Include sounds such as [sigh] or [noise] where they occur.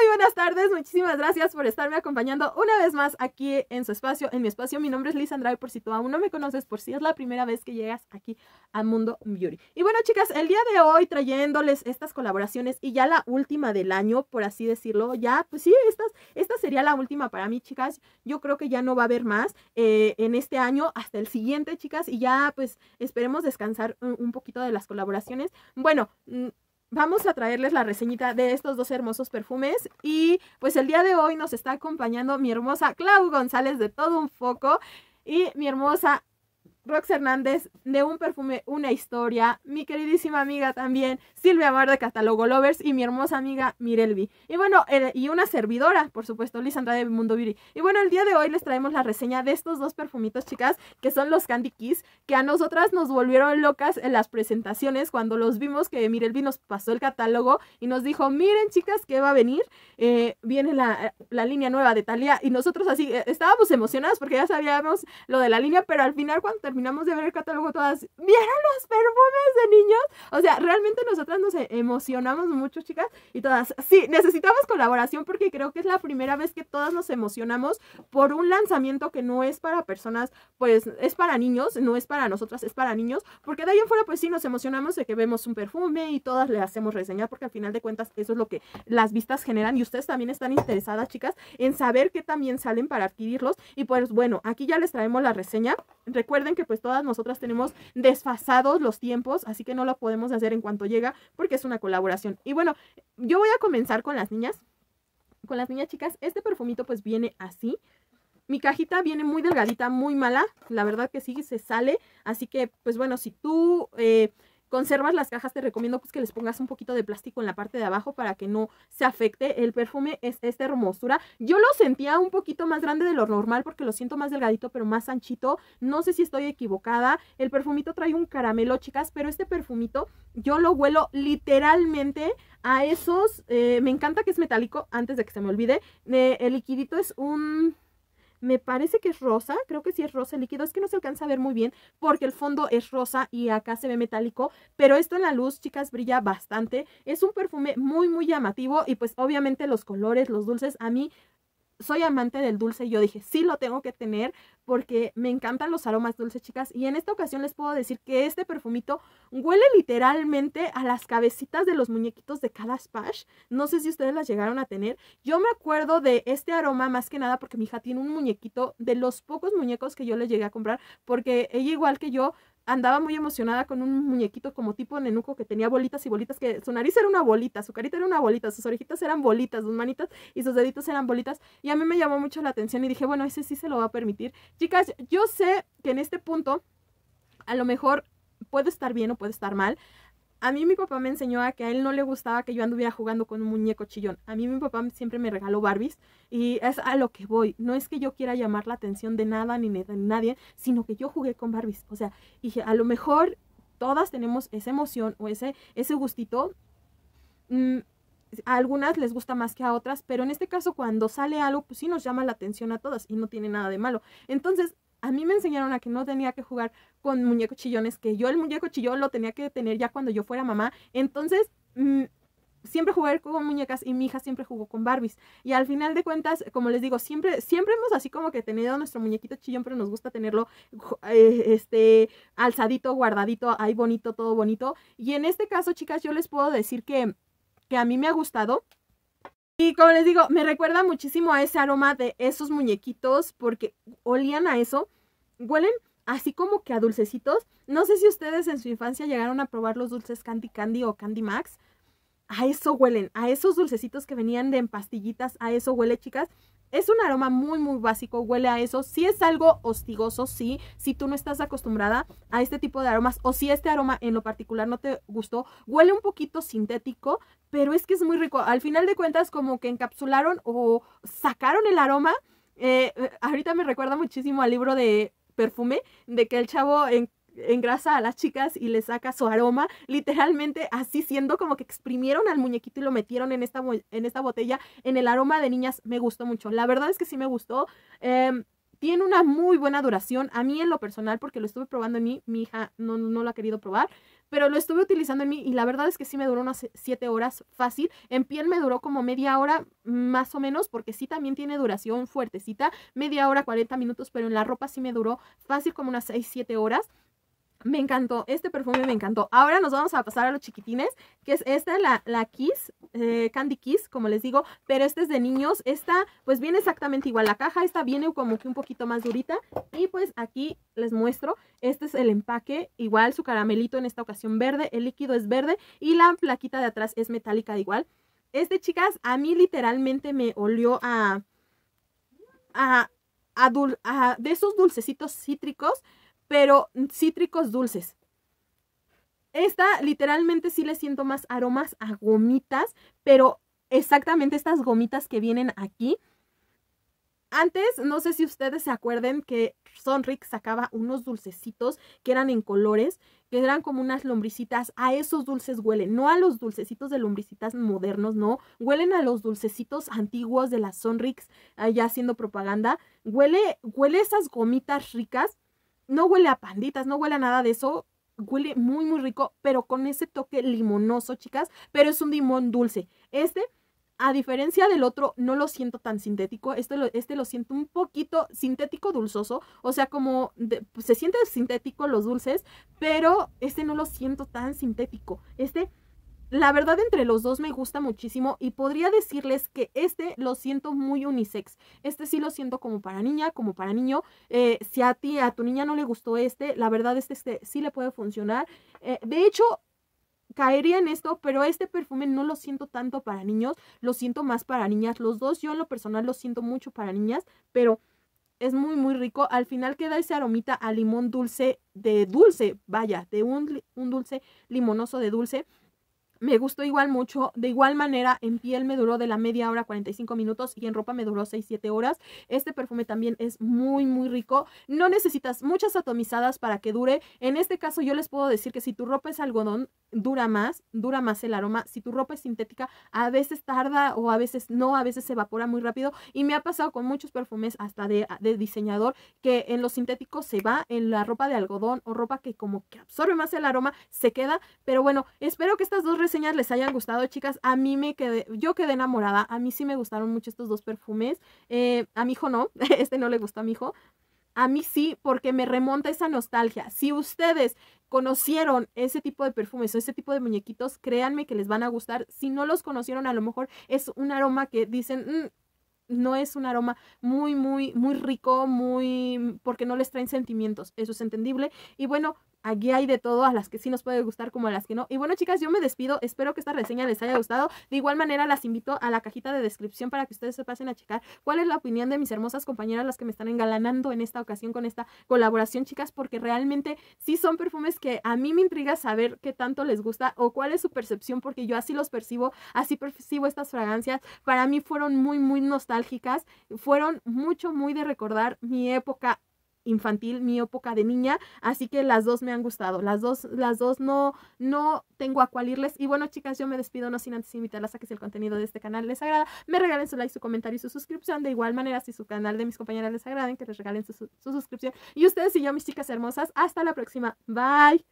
muy buenas tardes, muchísimas gracias por estarme acompañando una vez más aquí en su espacio, en mi espacio. Mi nombre es Lisa Andrade, por si tú aún no me conoces, por si es la primera vez que llegas aquí a Mundo Beauty. Y bueno, chicas, el día de hoy trayéndoles estas colaboraciones y ya la última del año, por así decirlo, ya, pues sí, estas, esta sería la última para mí, chicas. Yo creo que ya no va a haber más eh, en este año hasta el siguiente, chicas, y ya pues esperemos descansar un poquito de las colaboraciones. Bueno, mm, vamos a traerles la reseñita de estos dos hermosos perfumes y pues el día de hoy nos está acompañando mi hermosa Clau González de Todo Un Foco y mi hermosa Rox Hernández de Un Perfume, Una Historia, mi queridísima amiga también, Silvia Mar de Catálogo Lovers y mi hermosa amiga Mirelvi. Y bueno, eh, y una servidora, por supuesto, Lisandra Andrade de Mundo Beauty. Y bueno, el día de hoy les traemos la reseña de estos dos perfumitos, chicas, que son los Candy Kiss, que a nosotras nos volvieron locas en las presentaciones cuando los vimos que Mirelvi nos pasó el catálogo y nos dijo, miren chicas, que va a venir, eh, viene la, línea nueva de Talia y nosotros así eh, estábamos emocionadas porque ya sabíamos lo de la línea, pero al final cuando terminamos de ver el catálogo todas, ¿vieron los perfumes de niños? O sea, realmente nosotras nos e-, emocionamos mucho, chicas, y todas, sí, necesitamos colaboración porque creo que es la primera vez que todas nos emocionamos por un lanzamiento que no es para personas, pues es para niños, no es para nosotras, es para niños, porque de ahí en fuera, pues sí, nos emocionamos de que vemos un perfume y todas le hacemos reseña porque al final de cuentas eso es lo que las vistas generan y ustedes también están interesadas, chicas, en saber qué también salen para adquirirlos y pues bueno, aquí ya les traemos la reseña. Recuerden que pues todas nosotras tenemos desfasados los tiempos, así que no lo podemos hacer en cuanto llega porque es una colaboración. Y bueno, yo voy a comenzar con las niñas. Con las niñas chicas, este perfumito pues viene así. Mi cajita viene muy delgadita, muy mala, la verdad que sí, se sale. Así que, pues bueno, si tú eh, conservas las cajas, te recomiendo pues que les pongas un poquito de plástico en la parte de abajo para que no se afecte. El perfume es esta hermosura. Yo lo sentía un poquito más grande de lo normal porque lo siento más delgadito, pero más anchito. No sé si estoy equivocada. El perfumito trae un caramelo, chicas, pero este perfumito yo lo huelo literalmente a esos. Eh, me encanta que es metálico, antes de que se me olvide. Eh, el liquidito es un me parece que es rosa, creo que sí es rosa líquido, es que no se alcanza a ver muy bien porque el fondo es rosa y acá se ve metálico, pero esto en la luz, chicas, brilla bastante, es un perfume muy muy llamativo y pues obviamente los colores, los dulces, a mí soy amante del dulce y yo dije, sí lo tengo que tener porque me encantan los aromas dulces, chicas. Y en esta ocasión les puedo decir que este perfumito huele literalmente a las cabecitas de los muñequitos de cada Spash. No sé si ustedes las llegaron a tener. Yo me acuerdo de este aroma más que nada porque mi hija tiene un muñequito de los pocos muñecos que yo le llegué a comprar porque ella igual que yo andaba muy emocionada con un muñequito como tipo nenuco que tenía bolitas y bolitas, que su nariz era una bolita, su carita era una bolita, sus orejitas eran bolitas, sus manitas y sus deditos eran bolitas. Y a mí me llamó mucho la atención y dije, bueno, ese sí se lo va a permitir. Chicas, yo sé que en este punto a lo mejor puede estar bien o puede estar mal. A mí mi papá me enseñó a que a él no le gustaba que yo anduviera jugando con un muñeco chillón. A mí mi papá siempre me regaló Barbies y es a lo que voy. No es que yo quiera llamar la atención de nada ni de nadie, sino que yo jugué con Barbies. O sea, dije, a lo mejor todas tenemos esa emoción o ese, ese gustito. Mm, a algunas les gusta más que a otras, pero en este caso cuando sale algo, pues sí nos llama la atención a todas y no tiene nada de malo. Entonces, a mí me enseñaron a que no tenía que jugar con muñecos chillones, que yo el muñeco chillón lo tenía que tener ya cuando yo fuera mamá. Entonces, mm, siempre jugué con muñecas y mi hija siempre jugó con Barbies. Y al final de cuentas, como les digo, siempre, siempre hemos así como que tenido nuestro muñequito chillón, pero nos gusta tenerlo eh, este, alzadito, guardadito, ahí bonito, todo bonito. Y en este caso, chicas, yo les puedo decir que, que a mí me ha gustado. Y como les digo, me recuerda muchísimo a ese aroma de esos muñequitos porque olían a eso. Huelen así como que a dulcecitos. No sé si ustedes en su infancia llegaron a probar los dulces Candy Candy o Candy Max. A eso huelen, a esos dulcecitos que venían de en pastillitas, a eso huele, chicas. Es un aroma muy, muy básico, huele a eso. Si es algo hostigoso, sí. Si tú no estás acostumbrada a este tipo de aromas o si este aroma en lo particular no te gustó, huele un poquito sintético, pero es que es muy rico. Al final de cuentas, como que encapsularon o sacaron el aroma. Eh, eh, ahorita me recuerda muchísimo al libro de perfume, de que el chavo engrasa a las chicas y le saca su aroma, literalmente así siendo como que exprimieron al muñequito y lo metieron en esta, en esta botella, en el aroma de niñas, me gustó mucho, la verdad es que sí me gustó. Em, tiene una muy buena duración. A mí en lo personal, porque lo estuve probando en mí, mi hija no, no lo ha querido probar, pero lo estuve utilizando en mí y la verdad es que sí me duró unas 7 horas fácil. En piel me duró como media hora más o menos, porque sí también tiene duración fuertecita, media hora, 40 minutos, pero en la ropa sí me duró fácil como unas 6, 7 horas. Me encantó, este perfume me encantó. Ahora nos vamos a pasar a los chiquitines, que es esta, la, la Kiss, eh, Candy Kiss, como les digo, pero este es de niños. Esta, pues viene exactamente igual la caja, esta viene como que un poquito más durita. Y pues aquí les muestro, este es el empaque, igual su caramelito en esta ocasión verde, el líquido es verde y la plaquita de atrás es metálica igual. Este, chicas, a mí literalmente me olió a... a, a, a de esos dulcecitos cítricos pero cítricos dulces. Esta literalmente sí le siento más aromas a gomitas, pero exactamente estas gomitas que vienen aquí. Antes, no sé si ustedes se acuerden que Sonrix sacaba unos dulcecitos que eran en colores, que eran como unas lombricitas. A esos dulces huelen, no a los dulcecitos de lombricitas modernos, no. Huelen a los dulcecitos antiguos de las Sonrix, allá ah, haciendo propaganda. Huele, huele esas gomitas ricas no huele a panditas, no huele a nada de eso. Huele muy, muy rico, pero con ese toque limonoso, chicas. Pero es un limón dulce. Este, a diferencia del otro, no lo siento tan sintético. Este lo, este lo siento un poquito sintético dulzoso. O sea, como pues, se siente sintético los dulces, pero este no lo siento tan sintético. Este la verdad entre los dos me gusta muchísimo y podría decirles que este lo siento muy unisex. Este sí lo siento como para niña, como para niño. Eh, si a ti, a tu niña no le gustó este, la verdad este, sí le puede funcionar. Eh, de hecho, caería en esto, pero este perfume no lo siento tanto para niños, lo siento más para niñas. Los dos, yo en lo personal lo siento mucho para niñas, pero es muy muy rico. Al final queda ese aromita a limón dulce, de dulce, vaya, de un dulce limonoso de dulce. Me gustó igual mucho. De igual manera, en piel me duró de la media hora 45 minutos y en ropa me duró 6-7 horas. Este perfume también es muy, muy rico. No necesitas muchas atomizadas para que dure. En este caso, yo les puedo decir que si tu ropa es algodón, dura más, dura más el aroma. Si tu ropa es sintética, a veces tarda o a veces no, a veces se evapora muy rápido. Y me ha pasado con muchos perfumes, hasta de, diseñador, que en los sintéticos se va, en la ropa de algodón o ropa que como que absorbe más el aroma, se queda. Pero bueno, espero que estas dos señas les hayan gustado, chicas. A mí me quedé, yo quedé enamorada. A mí sí me gustaron mucho estos dos perfumes. Eh, a mi hijo no, [laughs] este no le gustó a mi hijo. A mí sí, porque me remonta esa nostalgia. Si ustedes conocieron ese tipo de perfumes o ese tipo de muñequitos, créanme que les van a gustar. Si no los conocieron, a lo mejor es un aroma que dicen, mm, no es un aroma muy, muy, muy rico, muy, porque no les traen sentimientos, eso es entendible. Y bueno, aquí hay de todo, a las que sí nos puede gustar como a las que no. Y bueno, chicas, yo me despido. Espero que esta reseña les haya gustado. De igual manera, las invito a la cajita de descripción para que ustedes se pasen a checar cuál es la opinión de mis hermosas compañeras, las que me están engalanando en esta ocasión con esta colaboración, chicas, porque realmente sí son perfumes que a mí me intriga saber qué tanto les gusta o cuál es su percepción, porque yo así los percibo, así percibo estas fragancias. Para mí fueron muy, muy nostálgicas, fueron mucho, muy de recordar mi época infantil, mi época de niña, así que las dos me han gustado, las dos, las dos no, no tengo a cuál irles. Y bueno, chicas, yo me despido, no sin antes invitarlas a que si el contenido de este canal les agrada, me regalen su like, su comentario y su suscripción. De igual manera, si su canal de mis compañeras les agraden, que les regalen su suscripción. Y ustedes y yo, mis chicas hermosas, hasta la próxima. Bye.